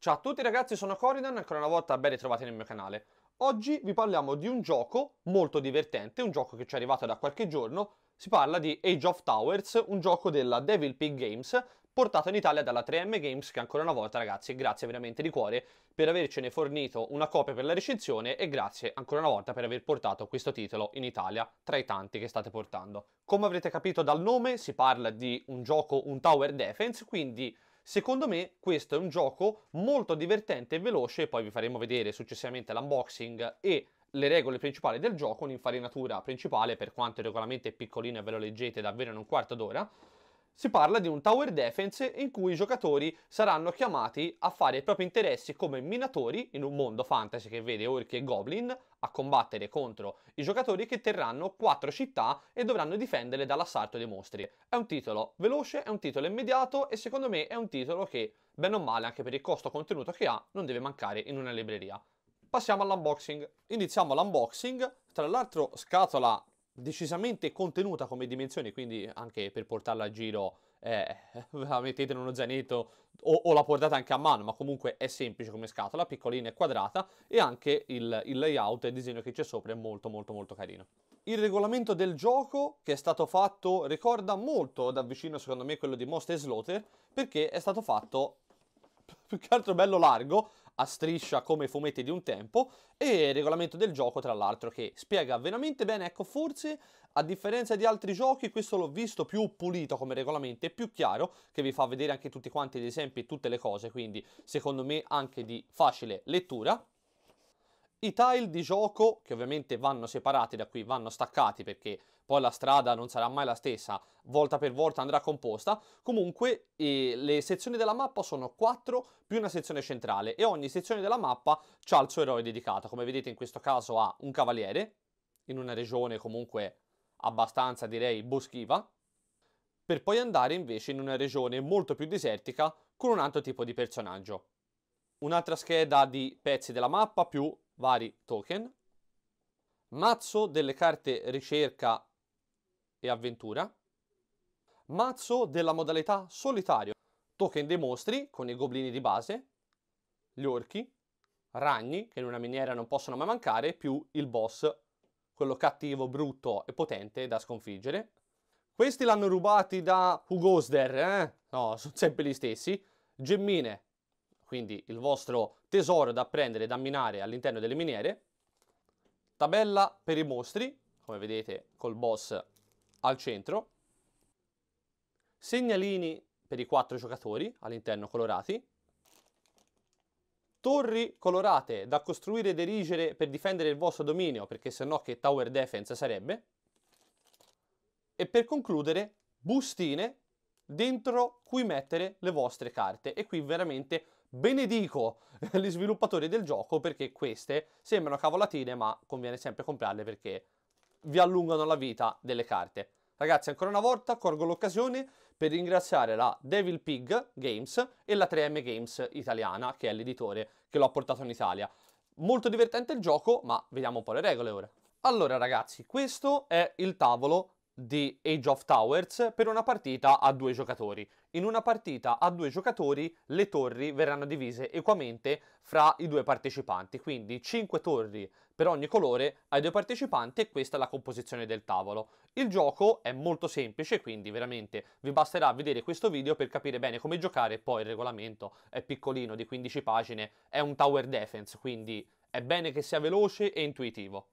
Ciao a tutti ragazzi, sono Coridan e ancora una volta ben ritrovati nel mio canale. Oggi vi parliamo di un gioco molto divertente, un gioco che ci è arrivato da qualche giorno. Si parla di Age of Towers, un gioco della Devil Pig Games, portato in Italia dalla 3M Games che ancora una volta ragazzi grazie veramente di cuore per avercene fornito una copia per la recensione e grazie ancora una volta per aver portato questo titolo in Italia tra i tanti che state portando. Come avrete capito dal nome si parla di un gioco, un tower defense, quindi Secondo me questo è un gioco molto divertente e veloce, poi vi faremo vedere successivamente l'unboxing e le regole principali del gioco, un'infarinatura principale per quanto il regolamento è piccolino e ve lo leggete davvero in un quarto d'ora, si parla di un tower defense in cui i giocatori saranno chiamati a fare i propri interessi come minatori in un mondo fantasy che vede orchi e goblin a combattere contro i giocatori che terranno quattro città e dovranno difenderle dall'assalto dei mostri. È un titolo veloce, è un titolo immediato e secondo me è un titolo che, bene o male anche per il costo contenuto che ha, non deve mancare in una libreria. Passiamo all'unboxing. Iniziamo l'unboxing, tra l'altro scatola decisamente contenuta come dimensione, quindi anche per portarla a giro eh, la mettete in uno zainetto o, o, la portate anche a mano, ma comunque è semplice come scatola, piccolina e quadrata e anche il, il layout e il disegno che c'è sopra è molto molto molto carino. Il regolamento del gioco che è stato fatto ricorda molto da vicino secondo me quello di Most Slaughter perché è stato fatto più che altro bello largo a striscia come fumetti di un tempo e il regolamento del gioco tra l'altro che spiega veramente bene, ecco forse a differenza di altri giochi questo l'ho visto più pulito come regolamento e più chiaro che vi fa vedere anche tutti quanti gli esempi e tutte le cose quindi secondo me anche di facile lettura i tile di gioco, che ovviamente vanno separati da qui, vanno staccati perché poi la strada non sarà mai la stessa, volta per volta andrà composta, comunque eh, le sezioni della mappa sono 4 più una sezione centrale e ogni sezione della mappa ha il suo eroe dedicato, come vedete in questo caso ha un cavaliere, in una regione comunque abbastanza direi boschiva, per poi andare invece in una regione molto più desertica con un altro tipo di personaggio. Un'altra scheda di pezzi della mappa più vari token, mazzo delle carte ricerca e avventura, mazzo della modalità solitario, token dei mostri con i goblini di base, gli orchi, ragni che in una miniera non possono mai mancare, più il boss, quello cattivo, brutto e potente da sconfiggere. Questi l'hanno rubati da Hugosder, eh? No, sono sempre gli stessi. Gemmine, quindi il vostro tesoro da prendere e da minare all'interno delle miniere. Tabella per i mostri, come vedete col boss al centro. Segnalini per i quattro giocatori all'interno colorati. Torri colorate da costruire ed erigere per difendere il vostro dominio, perché sennò che tower defense sarebbe. E per concludere, bustine dentro cui mettere le vostre carte. E qui veramente benedico gli sviluppatori del gioco perché queste sembrano cavolatine, ma conviene sempre comprarle perché vi allungano la vita delle carte. Ragazzi, ancora una volta colgo l'occasione per ringraziare la Devil Pig Games e la 3M Games italiana, che è l'editore che lo portato in Italia. Molto divertente il gioco, ma vediamo un po' le regole ora. Allora ragazzi, questo è il tavolo di Age of Towers per una partita a due giocatori. In una partita a due giocatori le torri verranno divise equamente fra i due partecipanti, quindi 5 torri per ogni colore ai due partecipanti e questa è la composizione del tavolo. Il gioco è molto semplice, quindi veramente vi basterà vedere questo video per capire bene come giocare, poi il regolamento è piccolino di 15 pagine, è un tower defense, quindi è bene che sia veloce e intuitivo.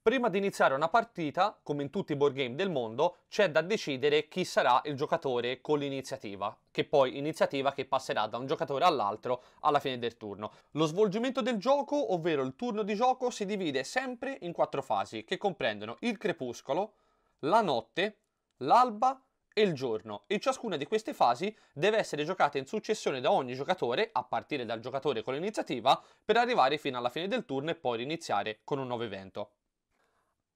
Prima di iniziare una partita, come in tutti i board game del mondo, c'è da decidere chi sarà il giocatore con l'iniziativa, che poi iniziativa che passerà da un giocatore all'altro alla fine del turno. Lo svolgimento del gioco, ovvero il turno di gioco, si divide sempre in quattro fasi, che comprendono il crepuscolo, la notte, l'alba e il giorno, e ciascuna di queste fasi deve essere giocata in successione da ogni giocatore, a partire dal giocatore con l'iniziativa, per arrivare fino alla fine del turno e poi riniziare con un nuovo evento.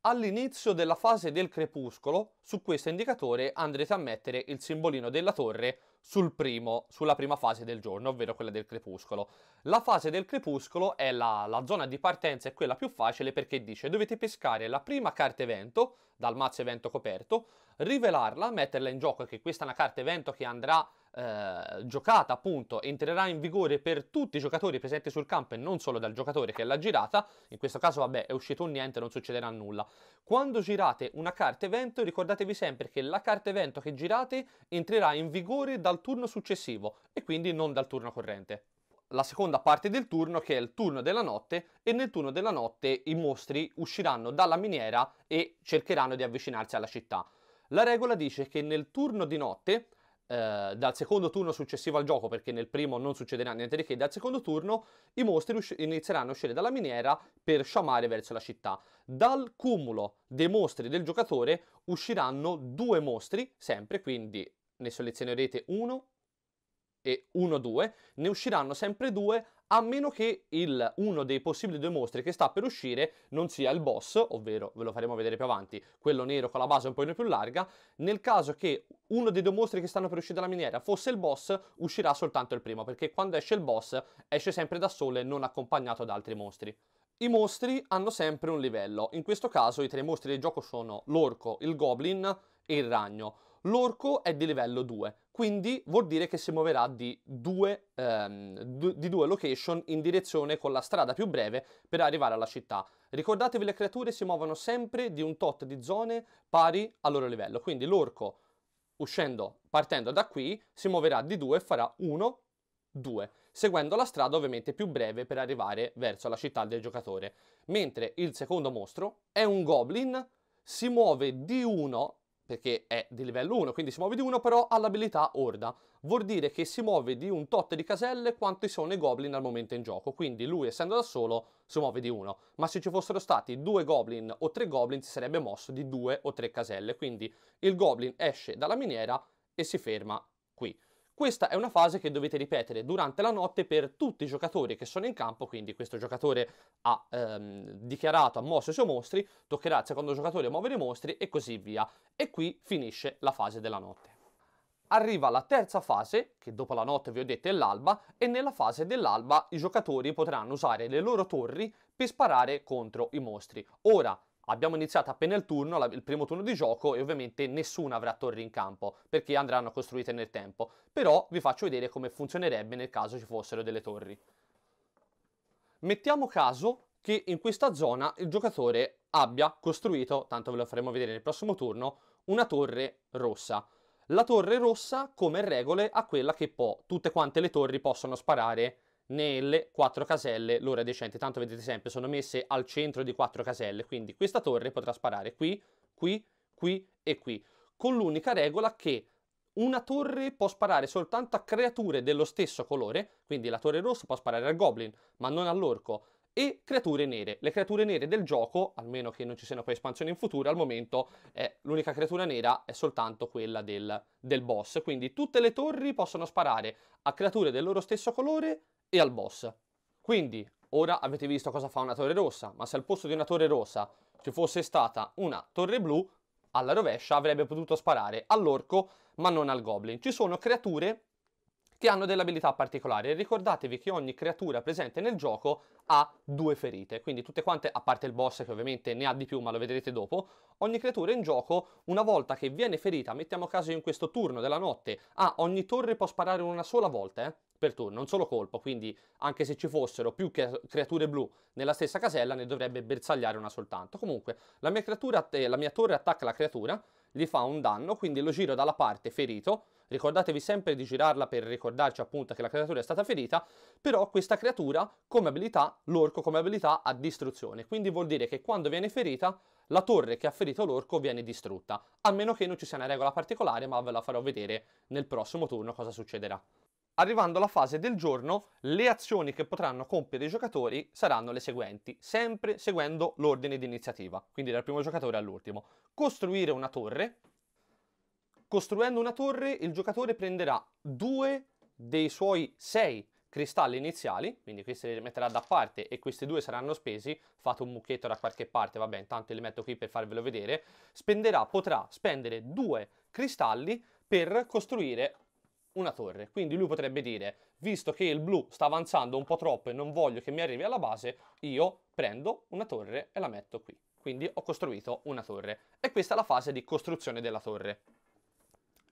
All'inizio della fase del crepuscolo, su questo indicatore andrete a mettere il simbolino della torre sul primo, sulla prima fase del giorno, ovvero quella del crepuscolo. La fase del crepuscolo è la, la zona di partenza, e quella più facile perché dice dovete pescare la prima carta evento dal mazzo evento coperto, rivelarla, metterla in gioco, che questa è una carta evento che andrà eh, giocata appunto entrerà in vigore per tutti i giocatori presenti sul campo e non solo dal giocatore che l'ha girata, in questo caso vabbè è uscito un niente, non succederà nulla. Quando girate una carta evento ricordatevi sempre che la carta evento che girate entrerà in vigore dal turno successivo e quindi non dal turno corrente la seconda parte del turno che è il turno della notte e nel turno della notte i mostri usciranno dalla miniera e cercheranno di avvicinarsi alla città. La regola dice che nel turno di notte eh, dal secondo turno successivo al gioco, perché nel primo non succederà niente di che, dal secondo turno i mostri usci- inizieranno a uscire dalla miniera per sciamare verso la città. Dal cumulo dei mostri del giocatore usciranno due mostri, sempre, quindi ne selezionerete uno e uno due, ne usciranno sempre due a meno che il, uno dei possibili due mostri che sta per uscire non sia il boss, ovvero ve lo faremo vedere più avanti, quello nero con la base un po' più larga, nel caso che uno dei due mostri che stanno per uscire dalla miniera fosse il boss, uscirà soltanto il primo, perché quando esce il boss esce sempre da solo e non accompagnato da altri mostri. I mostri hanno sempre un livello, in questo caso i tre mostri del gioco sono l'orco, il goblin e il ragno. L'orco è di livello 2, quindi vuol dire che si muoverà di due, ehm, du- di due, location in direzione con la strada più breve per arrivare alla città. Ricordatevi le creature si muovono sempre di un tot di zone pari al loro livello, quindi l'orco uscendo, partendo da qui, si muoverà di due e farà 1, 2, seguendo la strada ovviamente più breve per arrivare verso la città del giocatore. Mentre il secondo mostro è un goblin, si muove di 1 perché è di livello 1, quindi si muove di 1, però ha l'abilità Orda. Vuol dire che si muove di un tot di caselle quanti sono i goblin al momento in gioco, quindi lui essendo da solo si muove di 1. Ma se ci fossero stati due goblin o tre goblin si sarebbe mosso di 2 o 3 caselle, quindi il goblin esce dalla miniera e si ferma qui. Questa è una fase che dovete ripetere durante la notte per tutti i giocatori che sono in campo, quindi questo giocatore ha ehm, dichiarato, ha mosso i suoi mostri, toccherà al secondo giocatore muovere i mostri e così via. E qui finisce la fase della notte. Arriva la terza fase, che dopo la notte vi ho detto è l'alba, e nella fase dell'alba i giocatori potranno usare le loro torri per sparare contro i mostri. Ora, Abbiamo iniziato appena il turno, la, il primo turno di gioco e ovviamente nessuno avrà torri in campo perché andranno costruite nel tempo, però vi faccio vedere come funzionerebbe nel caso ci fossero delle torri. Mettiamo caso che in questa zona il giocatore abbia costruito, tanto ve lo faremo vedere nel prossimo turno, una torre rossa. La torre rossa come regole ha quella che può, tutte quante le torri possono sparare nelle quattro caselle l'ora decente, tanto vedete sempre sono messe al centro di quattro caselle, quindi questa torre potrà sparare qui, qui, qui e qui, con l'unica regola che una torre può sparare soltanto a creature dello stesso colore, quindi la torre rossa può sparare al goblin, ma non all'orco, e creature nere. Le creature nere del gioco, almeno che non ci siano poi espansioni in futuro, al momento eh, l'unica creatura nera è soltanto quella del, del boss. Quindi tutte le torri possono sparare a creature del loro stesso colore e al boss. Quindi, ora avete visto cosa fa una torre rossa, ma se al posto di una torre rossa ci fosse stata una torre blu, alla rovescia avrebbe potuto sparare all'orco ma non al goblin. Ci sono creature che hanno delle abilità particolari. Ricordatevi che ogni creatura presente nel gioco ha due ferite, quindi tutte quante, a parte il boss che ovviamente ne ha di più ma lo vedrete dopo, ogni creatura in gioco una volta che viene ferita, mettiamo caso in questo turno della notte, ah, ogni torre può sparare una sola volta, eh? per turno, un solo colpo, quindi anche se ci fossero più creature blu nella stessa casella ne dovrebbe bersagliare una soltanto. Comunque, la mia, creatura, eh, la mia torre attacca la creatura, gli fa un danno, quindi lo giro dalla parte ferito, ricordatevi sempre di girarla per ricordarci appunto che la creatura è stata ferita, però questa creatura come abilità, l'orco come abilità ha distruzione, quindi vuol dire che quando viene ferita la torre che ha ferito l'orco viene distrutta, a meno che non ci sia una regola particolare, ma ve la farò vedere nel prossimo turno cosa succederà. Arrivando alla fase del giorno, le azioni che potranno compiere i giocatori saranno le seguenti, sempre seguendo l'ordine di iniziativa, quindi dal primo giocatore all'ultimo. Costruire una torre. Costruendo una torre, il giocatore prenderà due dei suoi sei cristalli iniziali, quindi questi li metterà da parte e questi due saranno spesi, fate un mucchietto da qualche parte, vabbè intanto li metto qui per farvelo vedere, spenderà, potrà spendere due cristalli per costruire una torre. Quindi lui potrebbe dire, visto che il blu sta avanzando un po' troppo e non voglio che mi arrivi alla base, io prendo una torre e la metto qui. Quindi ho costruito una torre. E questa è la fase di costruzione della torre.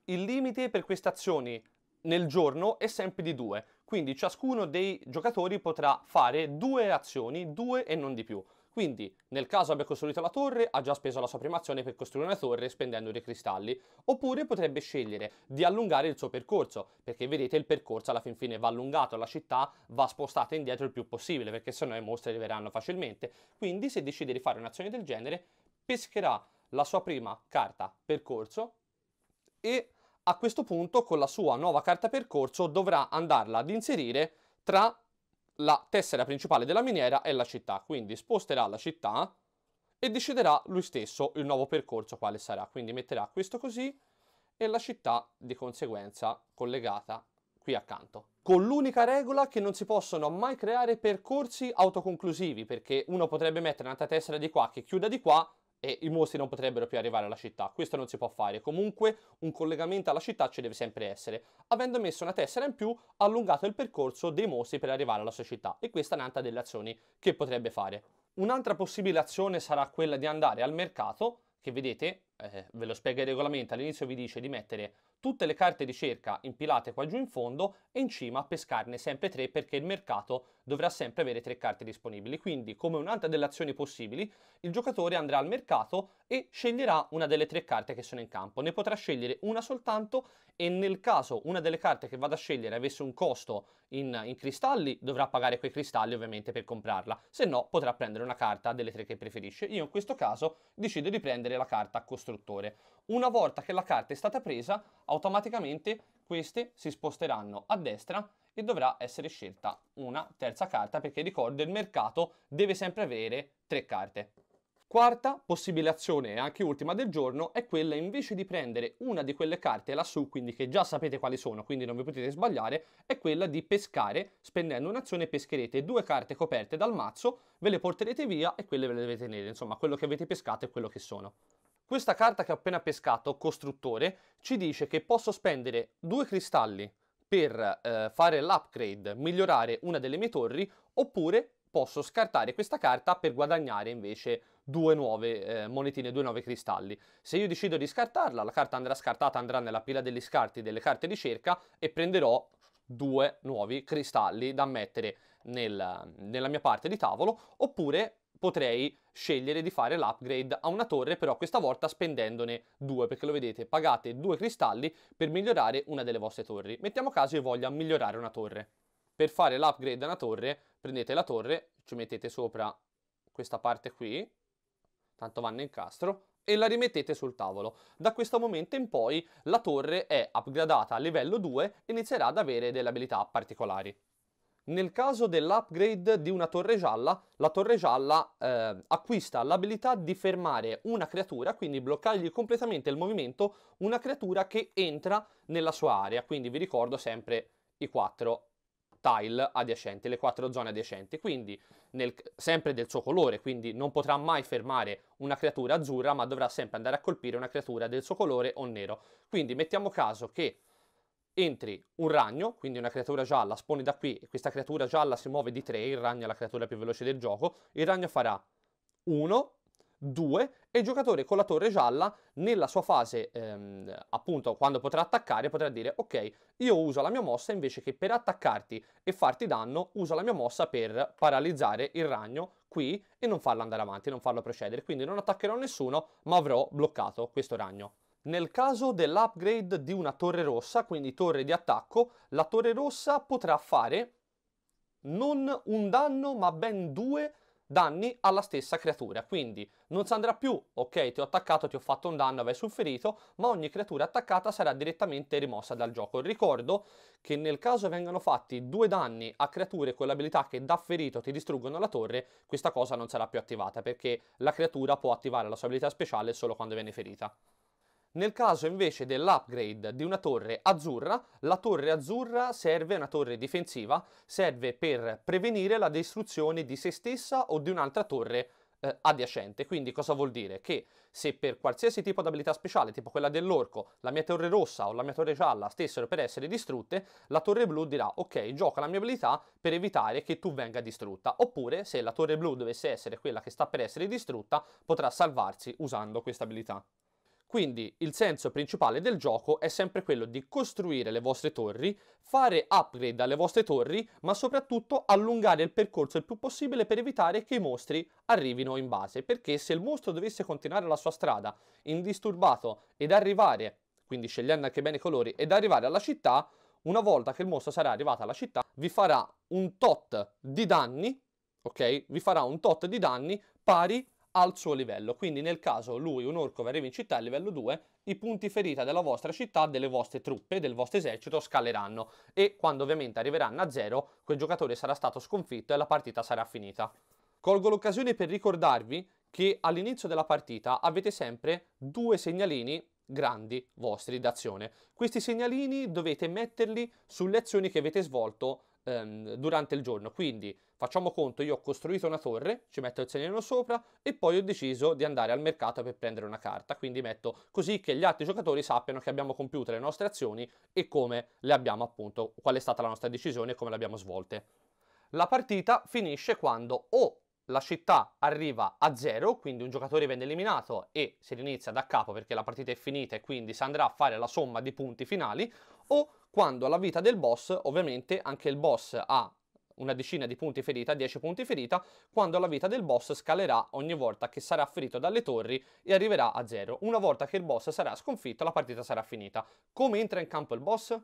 Il limite per queste azioni nel giorno è sempre di due, quindi ciascuno dei giocatori potrà fare due azioni, due e non di più. Quindi, nel caso abbia costruito la torre, ha già speso la sua prima azione per costruire una torre spendendo dei cristalli, oppure potrebbe scegliere di allungare il suo percorso, perché vedete il percorso alla fin fine va allungato, la città va spostata indietro il più possibile, perché sennò i mostri arriveranno facilmente. Quindi, se decide di fare un'azione del genere, pescherà la sua prima carta percorso e a questo punto con la sua nuova carta percorso dovrà andarla ad inserire tra la tessera principale della miniera è la città, quindi sposterà la città e deciderà lui stesso il nuovo percorso quale sarà, quindi metterà questo così e la città di conseguenza collegata qui accanto. Con l'unica regola che non si possono mai creare percorsi autoconclusivi, perché uno potrebbe mettere un'altra tessera di qua che chiuda di qua e i mostri non potrebbero più arrivare alla città, questo non si può fare, comunque un collegamento alla città ci deve sempre essere. Avendo messo una tessera in più, ha allungato il percorso dei mostri per arrivare alla sua città e questa è un'altra delle azioni che potrebbe fare. Un'altra possibile azione sarà quella di andare al mercato, che vedete, eh, ve lo spiega il regolamento, all'inizio vi dice di mettere tutte le carte di cerca impilate qua giù in fondo e in cima pescarne sempre tre perché il mercato dovrà sempre avere tre carte disponibili. Quindi, come un'altra delle azioni possibili, il giocatore andrà al mercato e sceglierà una delle tre carte che sono in campo. Ne potrà scegliere una soltanto e nel caso una delle carte che vada a scegliere avesse un costo in, in, cristalli, dovrà pagare quei cristalli ovviamente per comprarla, se no potrà prendere una carta delle tre che preferisce. Io in questo caso decido di prendere la carta costruttore. Una volta che la carta è stata presa, automaticamente queste si sposteranno a destra e dovrà essere scelta una terza carta perché ricordo il mercato deve sempre avere tre carte. Quarta possibile azione e anche ultima del giorno è quella invece di prendere una di quelle carte lassù, quindi che già sapete quali sono, quindi non vi potete sbagliare, è quella di pescare, spendendo un'azione pescherete due carte coperte dal mazzo, ve le porterete via e quelle ve le dovete tenere, insomma quello che avete pescato è quello che sono. Questa carta che ho appena pescato, costruttore, ci dice che posso spendere due cristalli per eh, fare l'upgrade, migliorare una delle mie torri, oppure posso scartare questa carta per guadagnare invece due nuove eh, monetine, due nuovi cristalli. Se io decido di scartarla, la carta andrà scartata, andrà nella pila degli scarti delle carte di cerca e prenderò due nuovi cristalli da mettere nel, nella mia parte di tavolo, oppure potrei scegliere di fare l'upgrade a una torre, però questa volta spendendone due, perché lo vedete, pagate due cristalli per migliorare una delle vostre torri. Mettiamo caso io voglia migliorare una torre. Per fare l'upgrade a una torre, prendete la torre, ci mettete sopra questa parte qui, tanto vanno in castro, e la rimettete sul tavolo. Da questo momento in poi la torre è upgradata a livello 2 e inizierà ad avere delle abilità particolari. Nel caso dell'upgrade di una torre gialla, la torre gialla eh, acquista l'abilità di fermare una creatura, quindi bloccargli completamente il movimento, una creatura che entra nella sua area, quindi vi ricordo sempre i quattro tile adiacenti, le quattro zone adiacenti, quindi nel, sempre del suo colore, quindi non potrà mai fermare una creatura azzurra, ma dovrà sempre andare a colpire una creatura del suo colore o nero. Quindi mettiamo caso che entri un ragno, quindi una creatura gialla, sponi da qui e questa creatura gialla si muove di 3, il ragno è la creatura più veloce del gioco, il ragno farà 1, 2 e il giocatore con la torre gialla nella sua fase, ehm, appunto quando potrà attaccare, potrà dire ok, io uso la mia mossa invece che per attaccarti e farti danno, uso la mia mossa per paralizzare il ragno qui e non farlo andare avanti, non farlo procedere, quindi non attaccherò nessuno ma avrò bloccato questo ragno. Nel caso dell'upgrade di una torre rossa, quindi torre di attacco, la torre rossa potrà fare non un danno ma ben due danni alla stessa creatura. Quindi non si andrà più, ok, ti ho attaccato, ti ho fatto un danno, avessi un ferito, ma ogni creatura attaccata sarà direttamente rimossa dal gioco. Ricordo che nel caso vengano fatti due danni a creature con l'abilità che da ferito ti distruggono la torre, questa cosa non sarà più attivata perché la creatura può attivare la sua abilità speciale solo quando viene ferita. Nel caso invece dell'upgrade di una torre azzurra, la torre azzurra serve, una torre difensiva, serve per prevenire la distruzione di se stessa o di un'altra torre eh, adiacente. Quindi cosa vuol dire? Che se per qualsiasi tipo di abilità speciale, tipo quella dell'orco, la mia torre rossa o la mia torre gialla stessero per essere distrutte, la torre blu dirà ok, gioca la mia abilità per evitare che tu venga distrutta. Oppure se la torre blu dovesse essere quella che sta per essere distrutta, potrà salvarsi usando questa abilità. Quindi il senso principale del gioco è sempre quello di costruire le vostre torri, fare upgrade alle vostre torri, ma soprattutto allungare il percorso il più possibile per evitare che i mostri arrivino in base, perché se il mostro dovesse continuare la sua strada indisturbato ed arrivare, quindi scegliendo anche bene i colori, ed arrivare alla città, una volta che il mostro sarà arrivato alla città, vi farà un tot di danni, ok? Vi farà un tot di danni pari al suo livello. Quindi nel caso lui, un orco, arriva in città a livello 2, i punti ferita della vostra città, delle vostre truppe, del vostro esercito scaleranno e quando ovviamente arriveranno a 0 quel giocatore sarà stato sconfitto e la partita sarà finita. Colgo l'occasione per ricordarvi che all'inizio della partita avete sempre due segnalini grandi vostri d'azione. Questi segnalini dovete metterli sulle azioni che avete svolto ehm, durante il giorno. Quindi facciamo conto, io ho costruito una torre, ci metto il segnalino sopra e poi ho deciso di andare al mercato per prendere una carta. Quindi metto così che gli altri giocatori sappiano che abbiamo compiuto le nostre azioni e come le abbiamo appunto, qual è stata la nostra decisione e come le abbiamo svolte. La partita finisce quando o la città arriva a zero, quindi un giocatore viene eliminato e si rinizia da capo perché la partita è finita e quindi si andrà a fare la somma di punti finali, o quando la vita del boss, ovviamente anche il boss ha una decina di punti ferita, 10 punti ferita, quando la vita del boss scalerà ogni volta che sarà ferito dalle torri e arriverà a zero. Una volta che il boss sarà sconfitto la partita sarà finita. Come entra in campo il boss?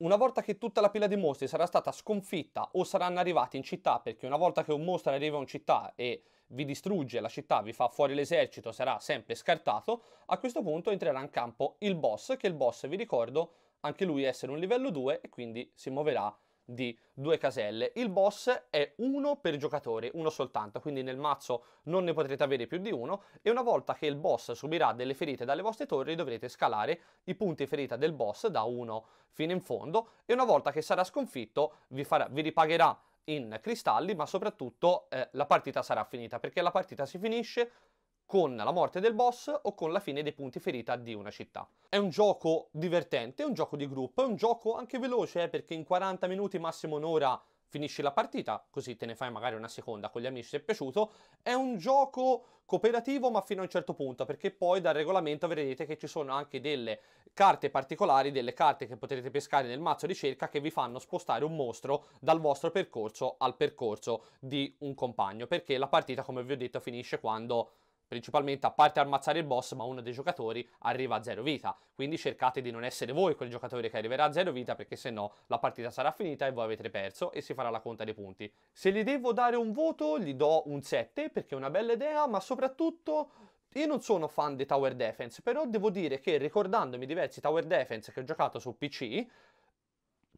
Una volta che tutta la pila di mostri sarà stata sconfitta o saranno arrivati in città, perché una volta che un mostro arriva in città e vi distrugge la città, vi fa fuori l'esercito, sarà sempre scartato, a questo punto entrerà in campo il boss, che il boss, vi ricordo, anche lui essere un livello 2 e quindi si muoverà di due caselle. Il boss è uno per giocatore, uno soltanto, quindi nel mazzo non ne potrete avere più di uno e una volta che il boss subirà delle ferite dalle vostre torri dovrete scalare i punti ferita del boss da uno fino in fondo e una volta che sarà sconfitto vi, farà, vi ripagherà in cristalli ma soprattutto eh, la partita sarà finita perché la partita si finisce con la morte del boss o con la fine dei punti ferita di una città. È un gioco divertente, è un gioco di gruppo, è un gioco anche veloce eh, perché in 40 minuti, massimo un'ora, finisci la partita, così te ne fai magari una seconda con gli amici se è piaciuto. È un gioco cooperativo ma fino a un certo punto perché poi dal regolamento vedrete che ci sono anche delle carte particolari, delle carte che potrete pescare nel mazzo di cerca che vi fanno spostare un mostro dal vostro percorso al percorso di un compagno perché la partita come vi ho detto finisce quando principalmente a parte ammazzare il boss, ma uno dei giocatori arriva a zero vita. Quindi cercate di non essere voi quel giocatore che arriverà a zero vita, perché se no la partita sarà finita e voi avete perso e si farà la conta dei punti. Se gli devo dare un voto, gli do un 7 perché è una bella idea, ma soprattutto io non sono fan di Tower Defense, però devo dire che ricordandomi diversi Tower Defense che ho giocato su PC,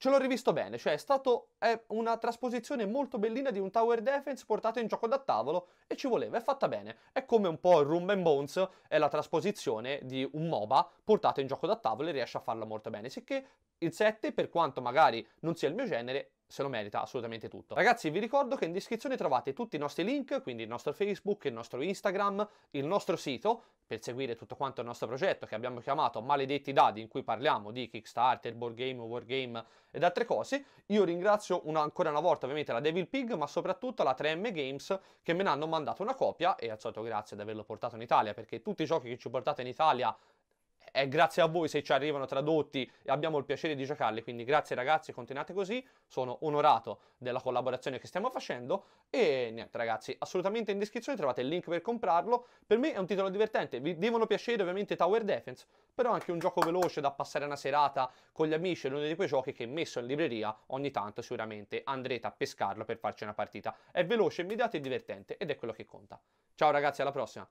ce l'ho rivisto bene, cioè è stato è una trasposizione molto bellina di un tower defense portato in gioco da tavolo e ci voleva, è fatta bene. È come un po' il Room and Bones, è la trasposizione di un MOBA portato in gioco da tavolo e riesce a farla molto bene, sicché il 7, per quanto magari non sia il mio genere, se lo merita assolutamente tutto. Ragazzi vi ricordo che in descrizione trovate tutti i nostri link, quindi il nostro Facebook, il nostro Instagram, il nostro sito per seguire tutto quanto il nostro progetto che abbiamo chiamato Maledetti Dadi in cui parliamo di Kickstarter, board game, wargame ed altre cose. Io ringrazio una, ancora una volta ovviamente la Devil Pig ma soprattutto la 3M Games che me ne hanno mandato una copia e al solito grazie di averlo portato in Italia perché tutti i giochi che ci portate in Italia è eh, grazie a voi se ci arrivano tradotti e abbiamo il piacere di giocarli, quindi grazie ragazzi, continuate così, sono onorato della collaborazione che stiamo facendo e niente ragazzi, assolutamente in descrizione trovate il link per comprarlo, per me è un titolo divertente, vi devono piacere ovviamente Tower Defense, però anche un gioco veloce da passare una serata con gli amici, è uno di quei giochi che messo in libreria ogni tanto sicuramente andrete a pescarlo per farci una partita, è veloce, immediato e divertente ed è quello che conta. Ciao ragazzi, alla prossima!